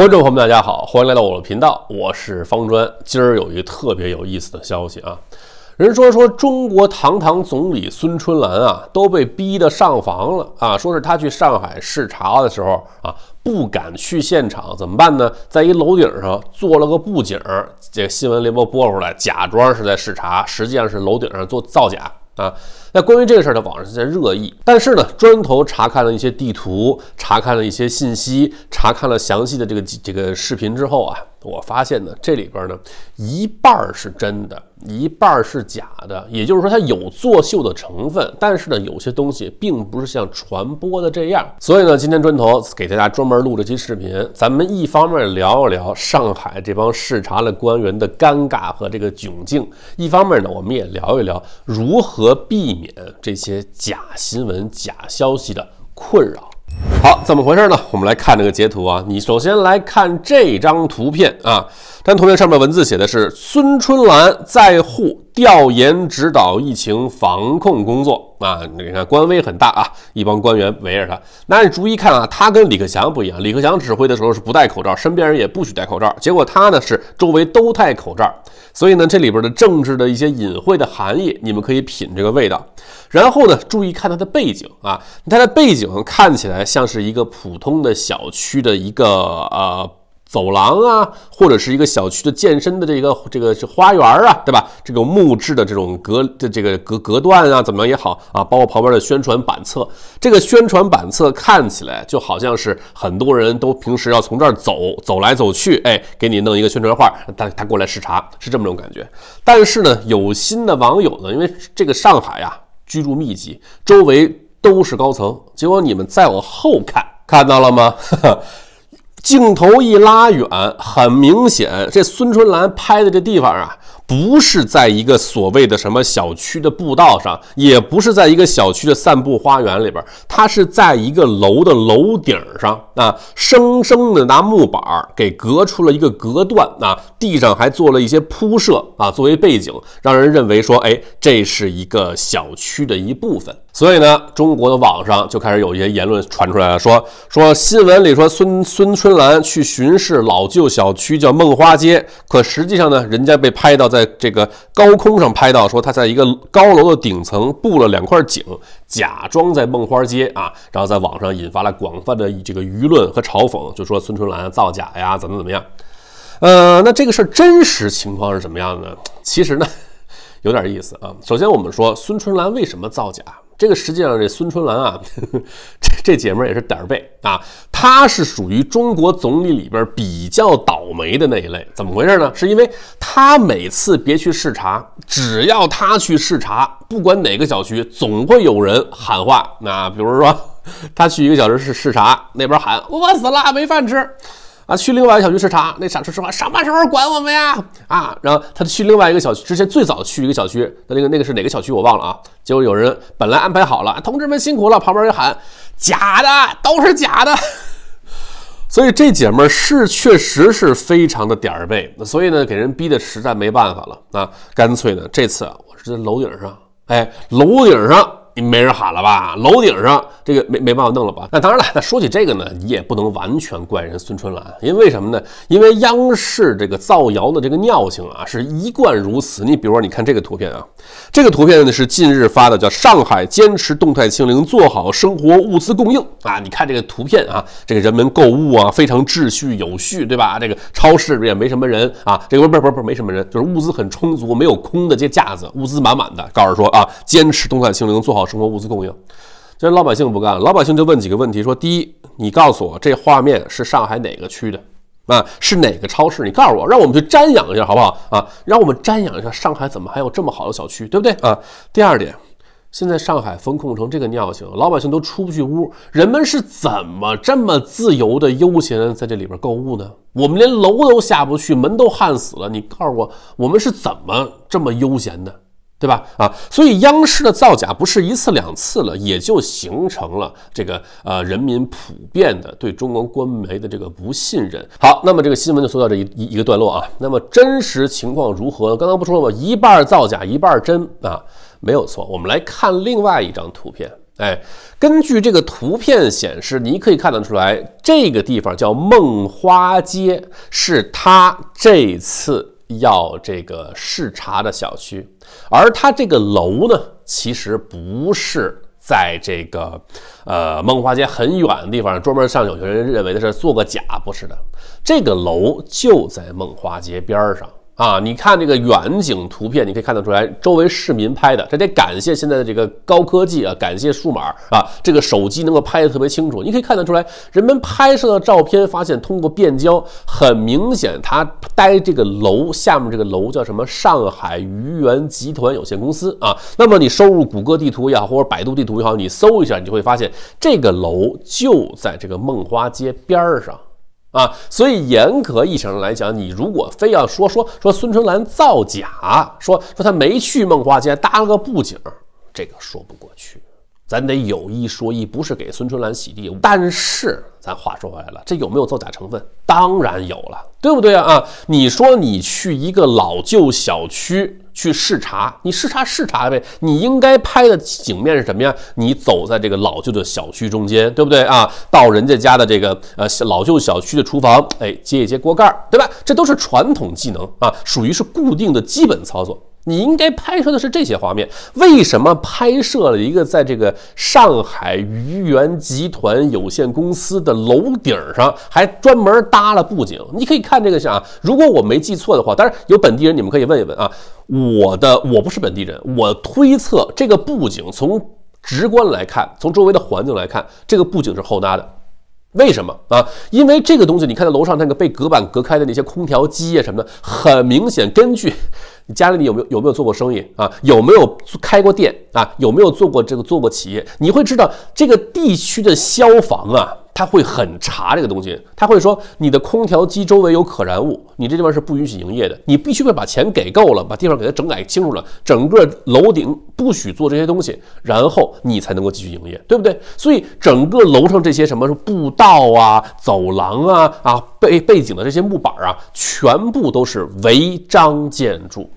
观众朋友们，大家好，欢迎来到我的频道，我是方砖。今儿有一个特别有意思的消息啊，人说说中国堂堂总理孙春兰啊，都被逼得上房了啊，说是他去上海视察的时候啊，不敢去现场，怎么办呢？在一楼顶上做了个布景，这新闻联播播出来，假装是在视察，实际上是楼顶上做造假啊。那关于这个事儿呢，网上在热议。但是呢，砖头查看了一些地图，查看了一些信息，查看了详细的这个这个视频之后啊，我发现呢，这里边呢一半是真的，一半是假的。也就是说，它有作秀的成分。但是呢，有些东西并不是像传播的这样。所以呢，今天砖头给大家专门录这期视频，咱们一方面聊一聊上海这帮视察的官员的尴尬和这个窘境，一方面呢，我们也聊一聊如何避。免这些假新闻、假消息的困扰。好，怎么回事呢？我们来看这个截图啊。你首先来看这张图片啊，这张图片上面文字写的是孙春兰在沪调研指导疫情防控工作啊。你看官威很大啊，一帮官员围着他。那你注意看啊，他跟李克强不一样，李克强指挥的时候是不戴口罩，身边人也不许戴口罩。结果他呢是周围都戴口罩，所以呢这里边的政治的一些隐晦的含义，你们可以品这个味道。然后呢？注意看它的背景啊，它的背景看起来像是一个普通的小区的一个呃走廊啊，或者是一个小区的健身的这个这个是花园啊，对吧？这种木质的这种隔的这个隔隔断啊，怎么样也好啊，包括旁边的宣传板册，这个宣传板册看起来就好像是很多人都平时要从这儿走走来走去，哎，给你弄一个宣传画，他他过来视察是这么种感觉。但是呢，有心的网友呢，因为这个上海呀。居住密集，周围都是高层。结果你们再往后看，看到了吗？镜头一拉远，很明显，这孙春兰拍的这地方啊。不是在一个所谓的什么小区的步道上，也不是在一个小区的散步花园里边，它是在一个楼的楼顶上啊，生生的拿木板给隔出了一个隔断啊，地上还做了一些铺设啊，作为背景，让人认为说，哎，这是一个小区的一部分。所以呢，中国的网上就开始有一些言论传出来了，说说新闻里说孙孙春兰去巡视老旧小区叫梦花街，可实际上呢，人家被拍到在。在这个高空上拍到，说他在一个高楼的顶层布了两块景，假装在梦花街啊，然后在网上引发了广泛的这个舆论和嘲讽，就说孙春兰造假呀，怎么怎么样？呃，那这个事儿真实情况是什么样的？其实呢，有点意思啊。首先，我们说孙春兰为什么造假？这个实际上，这孙春兰啊，这这姐儿也是胆儿背啊。她是属于中国总理里边比较倒霉的那一类。怎么回事呢？是因为她每次别去视察，只要她去视察，不管哪个小区，总会有人喊话。那比如说，她去一个小区视视察，那边喊饿死了，没饭吃。啊，去另外一个小区视察，那啥，说什么，什么时候管我们呀？啊，然后他去另外一个小区，之前最早去一个小区，那那个那个是哪个小区我忘了啊。结果有人本来安排好了，同志们辛苦了，旁边就喊，假的，都是假的。所以这姐儿是确实是非常的点儿背，所以呢，给人逼的实在没办法了啊，干脆呢，这次啊，我是在楼顶上，哎，楼顶上。你没人喊了吧？楼顶上这个没没办法弄了吧？那当然了。那说起这个呢，你也不能完全怪人孙春兰，因为什么？呢，因为央视这个造谣的这个尿性啊，是一贯如此。你比如说，你看这个图片啊，这个图片呢是近日发的，叫“上海坚持动态清零，做好生活物资供应”。啊，你看这个图片啊，这个人们购物啊非常秩序有序，对吧？这个超市里也没什么人啊，这个不是不是不是没什么人，就是物资很充足，没有空的这架子，物资满满的。告诉说啊，坚持动态清零，做好。生活物资供应，既然老百姓不干，老百姓就问几个问题：说第一，你告诉我这画面是上海哪个区的啊？是哪个超市？你告诉我，让我们去瞻仰一下，好不好啊？让我们瞻仰一下，上海怎么还有这么好的小区，对不对啊？第二点，现在上海封控成这个尿性，老百姓都出不去屋，人们是怎么这么自由的悠闲在这里边购物呢？我们连楼都下不去，门都焊死了，你告诉我，我们是怎么这么悠闲的？对吧？啊，所以央视的造假不是一次两次了，也就形成了这个呃人民普遍的对中国官媒的这个不信任。好，那么这个新闻就说到这一一一个段落啊。那么真实情况如何呢？刚刚不说了吗？一半造假，一半真啊，没有错。我们来看另外一张图片。哎，根据这个图片显示，你可以看得出来，这个地方叫梦花街，是他这次要这个视察的小区。而它这个楼呢，其实不是在这个，呃，梦华街很远的地方，专门像有些人认为的是做个假，不是的，这个楼就在梦华街边上。啊，你看这个远景图片，你可以看得出来，周围市民拍的，这得感谢现在的这个高科技啊，感谢数码啊，这个手机能够拍的特别清楚。你可以看得出来，人们拍摄的照片，发现通过变焦，很明显，它待这个楼下面这个楼叫什么？上海愚园集团有限公司啊。那么你收入谷歌地图也好，或者百度地图也好，你搜一下，你就会发现这个楼就在这个梦花街边上。啊，所以严格意义上来讲，你如果非要说说说孙春兰造假，说说他没去梦花街搭了个布景，这个说不过去。咱得有一说一，不是给孙春兰洗地。但是咱话说回来了，这有没有造假成分？当然有了，对不对啊？啊，你说你去一个老旧小区。去视察，你视察视察呗。你应该拍的景面是什么呀？你走在这个老旧的小区中间，对不对啊？到人家家的这个呃老旧小区的厨房，哎，揭一揭锅盖，对吧？这都是传统技能啊，属于是固定的基本操作。你应该拍摄的是这些画面，为什么拍摄了一个在这个上海愚园集团有限公司的楼顶上还专门搭了布景？你可以看这个像，啊，如果我没记错的话，当然有本地人，你们可以问一问啊。我的我不是本地人，我推测这个布景从直观来看，从周围的环境来看，这个布景是后搭的。为什么啊？因为这个东西，你看到楼上那个被隔板隔开的那些空调机啊什么的，很明显。根据你 家里你有没有有没有做过生意啊，有没有开过店啊，有没有做过这个做过企业，你会知道这个地区的消防啊。他会很查这个东西，他会说你的空调机周围有可燃物，你这地方是不允许营业的，你必须会把钱给够了，把地方给它整改清楚了，整个楼顶不许做这些东西，然后你才能够继续营业，对不对？所以整个楼上这些什么是步道啊、走廊啊、啊背背景的这些木板啊，全部都是违章建筑，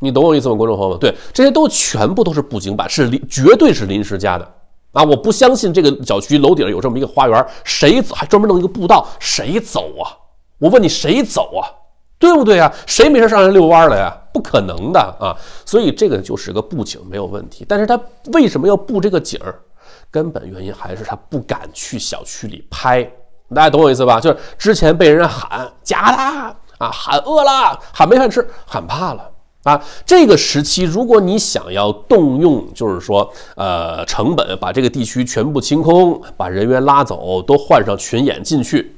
你懂我意思吗？观众朋友们，对，这些都全部都是布景板，是临，绝对是临时加的。啊！我不相信这个小区楼顶有这么一个花园，谁走还专门弄一个步道？谁走啊？我问你，谁走啊？对不对啊？谁没事上来遛弯了呀？不可能的啊！所以这个就是个布景，没有问题。但是他为什么要布这个景根本原因还是他不敢去小区里拍。大家懂我意思吧？就是之前被人家喊假的啊，喊饿了，喊没饭吃，喊怕了。啊，这个时期，如果你想要动用，就是说，呃，成本把这个地区全部清空，把人员拉走，都换上群演进去，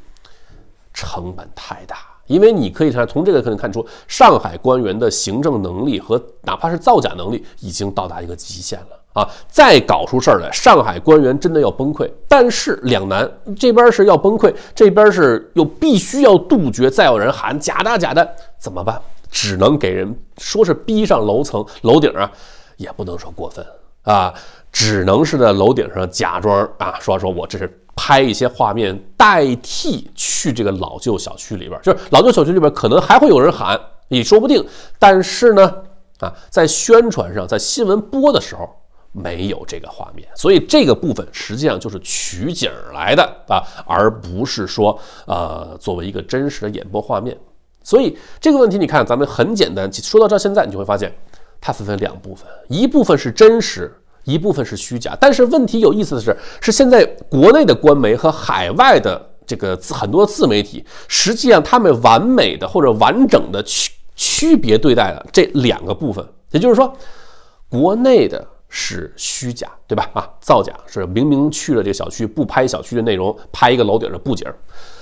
成本太大。因为你可以看，从这个可能看出，上海官员的行政能力和哪怕是造假能力，已经到达一个极限了啊！再搞出事儿来，上海官员真的要崩溃。但是两难，这边是要崩溃，这边是又必须要杜绝再有人喊假的假的，怎么办？只能给人说是逼上楼层楼顶啊，也不能说过分啊，只能是在楼顶上假装啊，说说我这是拍一些画面代替去这个老旧小区里边，就是老旧小区里边可能还会有人喊，你说不定，但是呢啊，在宣传上在新闻播的时候没有这个画面，所以这个部分实际上就是取景来的啊，而不是说呃作为一个真实的演播画面。所以这个问题，你看，咱们很简单。说到这现在，你就会发现，它分为两部分：一部分是真实，一部分是虚假。但是问题有意思的是，是现在国内的官媒和海外的这个很多自媒体，实际上他们完美的或者完整的区区别对待了这两个部分。也就是说，国内的是虚假，对吧？啊，造假是明明去了这个小区，不拍小区的内容，拍一个楼顶的布景。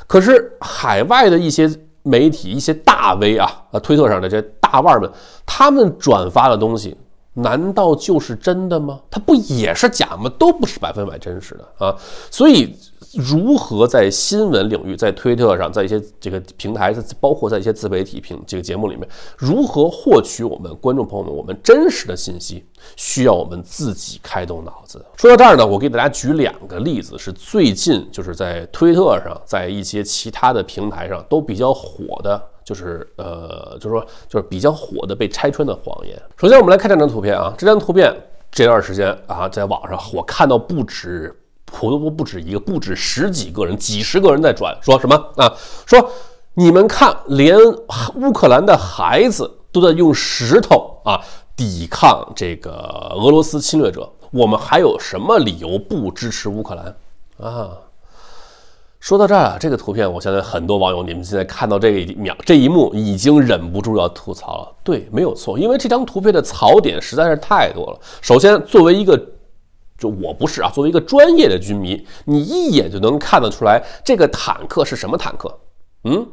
可是海外的一些。媒体一些大 V 啊，啊，推特上的这大腕们，他们转发的东西，难道就是真的吗？它不也是假吗？都不是百分百真实的啊，所以。如何在新闻领域，在推特上，在一些这个平台，包括在一些自媒体平这个节目里面，如何获取我们观众朋友们我们真实的信息，需要我们自己开动脑子。说到这儿呢，我给大家举两个例子，是最近就是在推特上，在一些其他的平台上都比较火的，就是呃，就是说就是比较火的被拆穿的谎言。首先，我们来看这张图片啊，这张图片这段时间啊，在网上我看到不止。罗多不止一个，不止十几个人，几十个人在转，说什么啊？说你们看，连乌克兰的孩子都在用石头啊抵抗这个俄罗斯侵略者，我们还有什么理由不支持乌克兰啊？说到这儿啊，这个图片，我相信很多网友，你们现在看到这个秒这一幕，已经忍不住要吐槽了。对，没有错，因为这张图片的槽点实在是太多了。首先，作为一个就我不是啊，作为一个专业的军迷，你一眼就能看得出来这个坦克是什么坦克。嗯，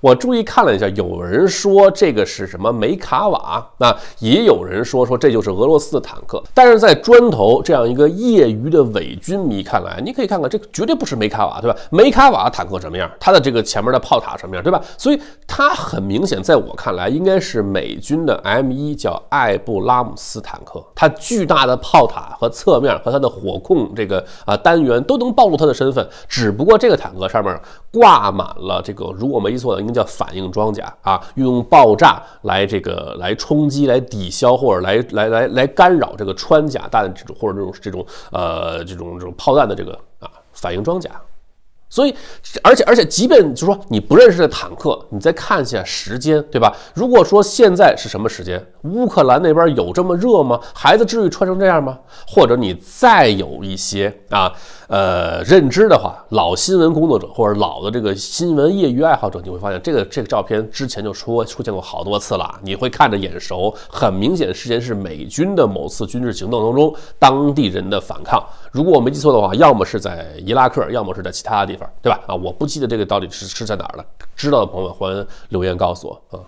我注意看了一下，有人说这个是什么梅卡瓦，那也有人说说这就是俄罗斯的坦克，但是在砖头这样一个业余的伪军迷看来，你可以看看，这个绝对不是梅卡瓦，对吧？梅卡瓦坦克什么样？它的这个前面的炮塔什么样，对吧？所以它很明显，在我看来，应该是美军的 M 一，叫艾布拉姆斯坦克，它巨大的炮塔和侧面和它的火控这个啊单元都能暴露它的身份，只不过这个坦克上面挂满了这个。如果没错，应该叫反应装甲啊，用爆炸来这个来冲击、来抵消或者来来来来干扰这个穿甲弹这种或者这种这种呃这种这种炮弹的这个啊反应装甲。所以，而且而且，即便就说你不认识这坦克，你再看一下时间，对吧？如果说现在是什么时间？乌克兰那边有这么热吗？孩子至于穿成这样吗？或者你再有一些啊？呃，认知的话，老新闻工作者或者老的这个新闻业余爱好者，你会发现这个这个照片之前就出出现过好多次了，你会看着眼熟。很明显，事件是美军的某次军事行动当中当地人的反抗。如果我没记错的话，要么是在伊拉克，要么是在其他的地方，对吧？啊，我不记得这个到底是是在哪儿了。知道的朋友们欢迎留言告诉我啊。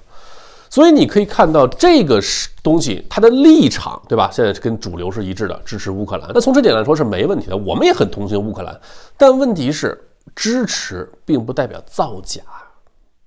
所以你可以看到这个是东西，它的立场对吧？现在跟主流是一致的，支持乌克兰。那从这点来说是没问题的，我们也很同情乌克兰。但问题是，支持并不代表造假，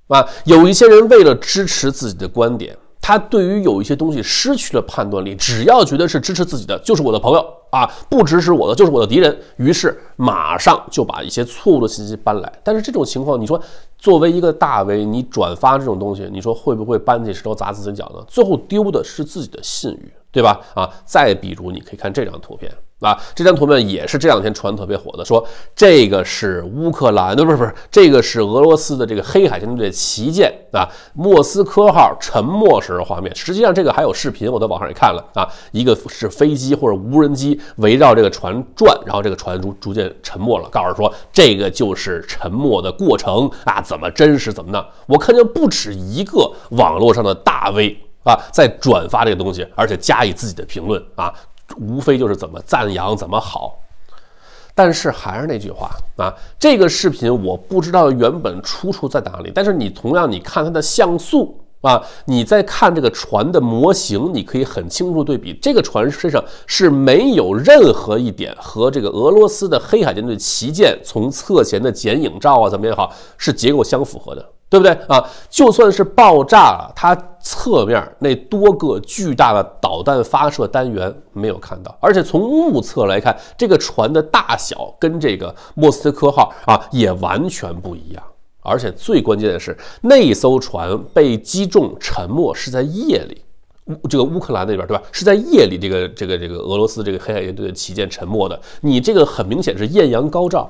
啊，有一些人为了支持自己的观点。他对于有一些东西失去了判断力，只要觉得是支持自己的就是我的朋友啊，不支持我的就是我的敌人，于是马上就把一些错误的信息搬来。但是这种情况，你说作为一个大 V，你转发这种东西，你说会不会搬起石头砸自己脚呢？最后丢的是自己的信誉，对吧？啊，再比如，你可以看这张图片。啊，这张图呢也是这两天传特别火的，说这个是乌克兰，不是不是，这个是俄罗斯的这个黑海舰队旗舰啊，莫斯科号沉没时的画面。实际上这个还有视频，我在网上也看了啊，一个是飞机或者无人机围绕这个船转，然后这个船逐逐渐沉没了，告诉说这个就是沉没的过程啊，怎么真实怎么呢？我看见不止一个网络上的大 V 啊在转发这个东西，而且加以自己的评论啊。无非就是怎么赞扬怎么好，但是还是那句话啊，这个视频我不知道原本出处在哪里，但是你同样你看它的像素啊，你在看这个船的模型，你可以很清楚对比，这个船身上是没有任何一点和这个俄罗斯的黑海舰队旗舰从侧前的剪影照啊怎么也好是结构相符合的。对不对啊？就算是爆炸了，它侧面那多个巨大的导弹发射单元没有看到，而且从目测来看，这个船的大小跟这个莫斯科号啊也完全不一样。而且最关键的是，那艘船被击中沉没是在夜里，乌这个乌克兰那边对吧？是在夜里，这个这个这个俄罗斯这个黑海舰队的旗舰沉没的。你这个很明显是艳阳高照。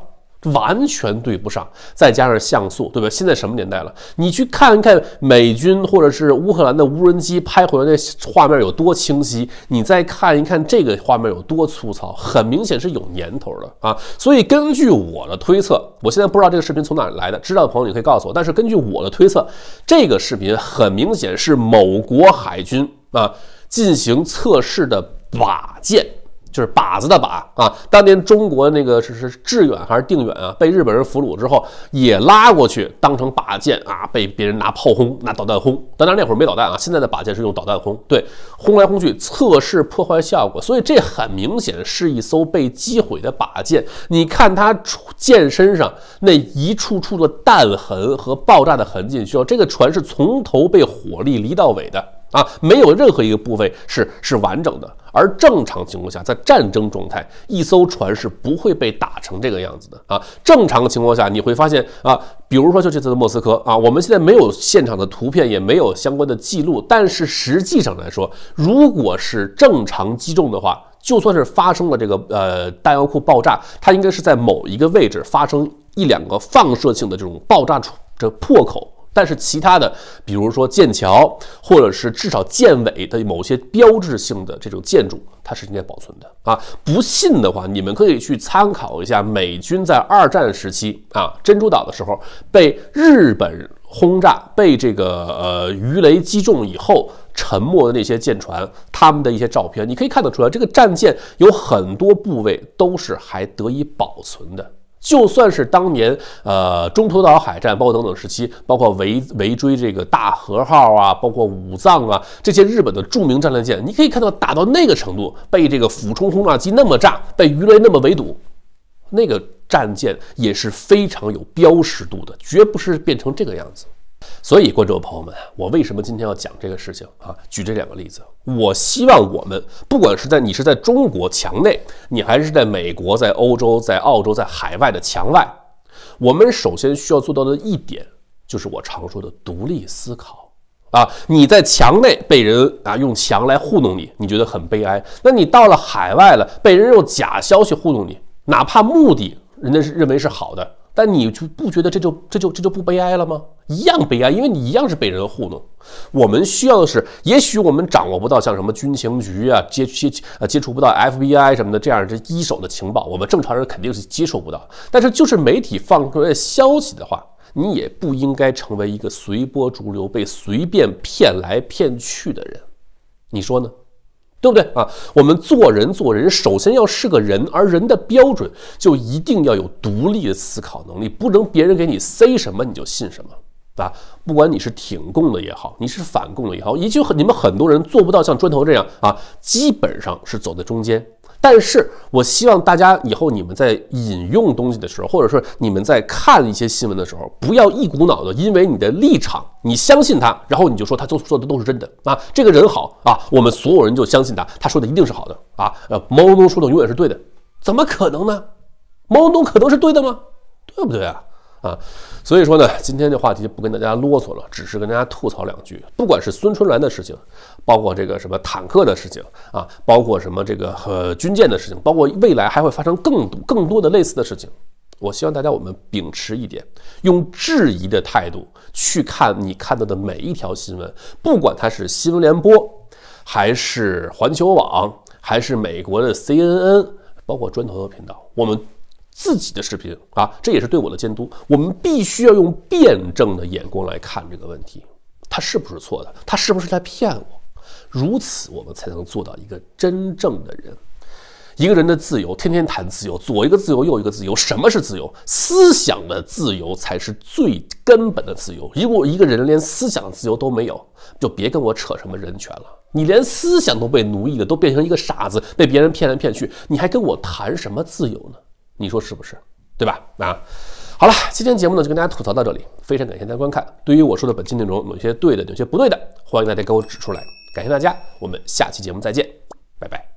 完全对不上，再加上像素，对吧？现在什么年代了？你去看一看美军或者是乌克兰的无人机拍回来那画面有多清晰，你再看一看这个画面有多粗糙，很明显是有年头了啊！所以根据我的推测，我现在不知道这个视频从哪来的，知道的朋友你可以告诉我。但是根据我的推测，这个视频很明显是某国海军啊进行测试的靶舰。就是靶子的靶啊！当年中国那个是是致远还是定远啊？被日本人俘虏之后也拉过去当成靶舰啊，被别人拿炮轰、拿导弹轰。当然那会儿没导弹啊，现在的靶舰是用导弹轰，对，轰来轰去测试破坏效果。所以这很明显是一艘被击毁的靶舰。你看它舰身上那一处处的弹痕和爆炸的痕迹，需要这个船是从头被火力离到尾的。啊，没有任何一个部位是是完整的。而正常情况下，在战争状态，一艘船是不会被打成这个样子的啊。正常情况下，你会发现啊，比如说就这次的莫斯科啊，我们现在没有现场的图片，也没有相关的记录，但是实际上来说，如果是正常击中的话，就算是发生了这个呃弹药库爆炸，它应该是在某一个位置发生一两个放射性的这种爆炸处这破口。但是其他的，比如说剑桥，或者是至少剑尾的某些标志性的这种建筑，它是应该保存的啊！不信的话，你们可以去参考一下美军在二战时期啊珍珠岛的时候被日本轰炸、被这个呃鱼雷击中以后沉没的那些舰船，他们的一些照片，你可以看得出来，这个战舰有很多部位都是还得以保存的。就算是当年，呃，中途岛海战，包括等等时期，包括围围追这个大和号啊，包括武藏啊，这些日本的著名战列舰，你可以看到打到那个程度，被这个俯冲轰炸机那么炸，被鱼雷那么围堵，那个战舰也是非常有标识度的，绝不是变成这个样子。所以，观众朋友们，我为什么今天要讲这个事情啊？举这两个例子，我希望我们不管是在你是在中国墙内，你还是在美国、在欧洲、在澳洲、在海外的墙外，我们首先需要做到的一点，就是我常说的独立思考啊。你在墙内被人啊用墙来糊弄你，你觉得很悲哀；那你到了海外了，被人用假消息糊弄你，哪怕目的人家是认为是好的。但你就不觉得这就这就这就不悲哀了吗？一样悲哀，因为你一样是被人糊弄。我们需要的是，也许我们掌握不到像什么军情局啊、接接呃接触不到 FBI 什么的这样这一手的情报，我们正常人肯定是接受不到。但是就是媒体放出来消息的话，你也不应该成为一个随波逐流、被随便骗来骗去的人，你说呢？对不对啊？我们做人做人，首先要是个人，而人的标准就一定要有独立的思考能力，不能别人给你塞什么你就信什么啊！不管你是挺共的也好，你是反共的也好，也就你们很多人做不到像砖头这样啊，基本上是走在中间。但是我希望大家以后你们在引用东西的时候，或者说你们在看一些新闻的时候，不要一股脑的因为你的立场，你相信他，然后你就说他做说的都是真的啊，这个人好啊，我们所有人就相信他，他说的一定是好的啊，呃，毛泽东说的永远是对的，怎么可能呢？毛泽东可能是对的吗？对不对啊？啊，所以说呢，今天这话题就不跟大家啰嗦了，只是跟大家吐槽两句。不管是孙春兰的事情，包括这个什么坦克的事情啊，包括什么这个和军舰的事情，包括未来还会发生更多更多的类似的事情。我希望大家我们秉持一点，用质疑的态度去看你看到的每一条新闻，不管它是新闻联播，还是环球网，还是美国的 CNN，包括砖头的频道，我们。自己的视频啊，这也是对我的监督。我们必须要用辩证的眼光来看这个问题，他是不是错的？他是不是在骗我？如此，我们才能做到一个真正的人。一个人的自由，天天谈自由，左一个自由，右一个自由，什么是自由？思想的自由才是最根本的自由。如果一个人连思想自由都没有，就别跟我扯什么人权了。你连思想都被奴役了，都变成一个傻子，被别人骗来骗去，你还跟我谈什么自由呢？你说是不是？对吧？啊，好了，今天节目呢就跟大家吐槽到这里，非常感谢大家观看。对于我说的本期内容，有些对的，有些不对的，欢迎大家给我指出来。感谢大家，我们下期节目再见，拜拜。